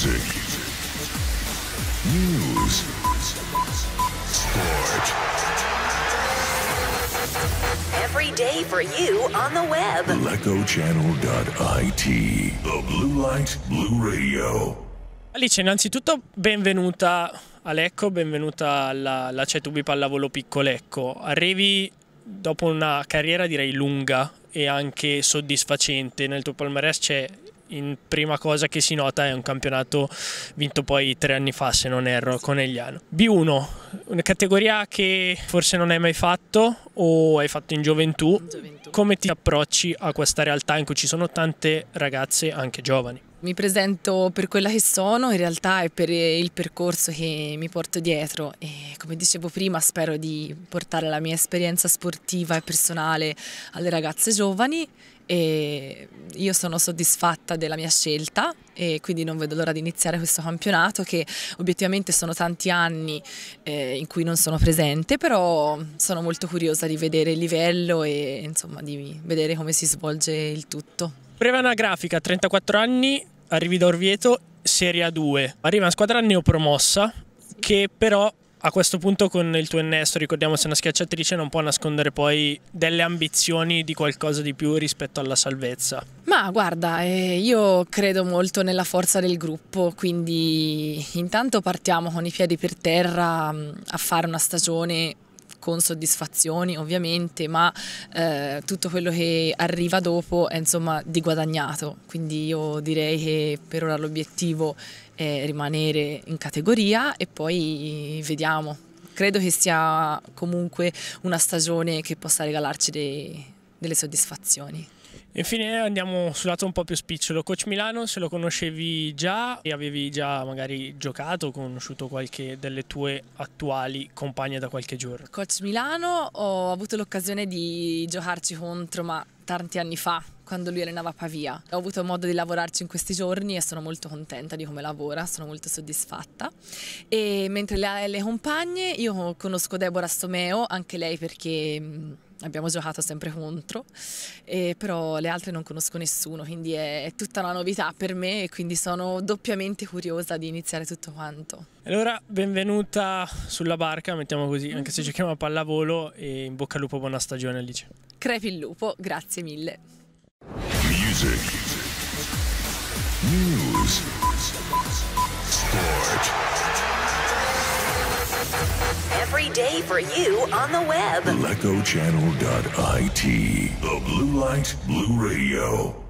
music, news, sport. Every day for you on the web. LecoChannel.it. The Blue Light, Blue Radio. Alice, innanzitutto benvenuta a Lecco, benvenuta alla, alla Cetubi Pallavolo Piccolecco. Arrivi dopo una carriera direi lunga e anche soddisfacente. Nel tuo palmarès c'è in prima cosa che si nota è un campionato vinto poi tre anni fa, se non erro, con Egliano. B1, una categoria che forse non hai mai fatto o hai fatto in gioventù. In gioventù. Come ti approcci a questa realtà in cui ci sono tante ragazze, anche giovani? Mi presento per quella che sono in realtà è per il percorso che mi porto dietro e come dicevo prima spero di portare la mia esperienza sportiva e personale alle ragazze giovani e io sono soddisfatta della mia scelta e quindi non vedo l'ora di iniziare questo campionato che obiettivamente sono tanti anni eh, in cui non sono presente, però sono molto curiosa di vedere il livello e insomma di vedere come si svolge il tutto. Prevana anagrafica, 34 anni, arrivi da Orvieto, Serie A2. Arriva una squadra neopromossa che però a questo punto con il tuo innesto, ricordiamo sei una schiacciatrice, non può nascondere poi delle ambizioni di qualcosa di più rispetto alla salvezza. Ma guarda, eh, io credo molto nella forza del gruppo, quindi intanto partiamo con i piedi per terra mm, a fare una stagione con soddisfazioni ovviamente, ma eh, tutto quello che arriva dopo è insomma di guadagnato, quindi io direi che per ora l'obiettivo è rimanere in categoria e poi vediamo. Credo che sia comunque una stagione che possa regalarci dei, delle soddisfazioni. Infine andiamo sul lato un po' più spicciolo, Coach Milano se lo conoscevi già e avevi già magari giocato, conosciuto qualche delle tue attuali compagne da qualche giorno? Coach Milano ho avuto l'occasione di giocarci contro ma tanti anni fa quando lui allenava Pavia. Ho avuto modo di lavorarci in questi giorni e sono molto contenta di come lavora, sono molto soddisfatta. E mentre le, le compagne, io conosco Deborah Stomeo, anche lei perché mm, abbiamo giocato sempre contro, però le altre non conosco nessuno, quindi è, è tutta una novità per me e quindi sono doppiamente curiosa di iniziare tutto quanto. Allora, benvenuta sulla barca, mettiamo così, anche se giochiamo mhm. a pallavolo e in bocca al lupo buona stagione Alice. Crepi il lupo, grazie mille. Music. News. Sport. every day for you on the web. LecoChannel.it. The blue light, blue radio.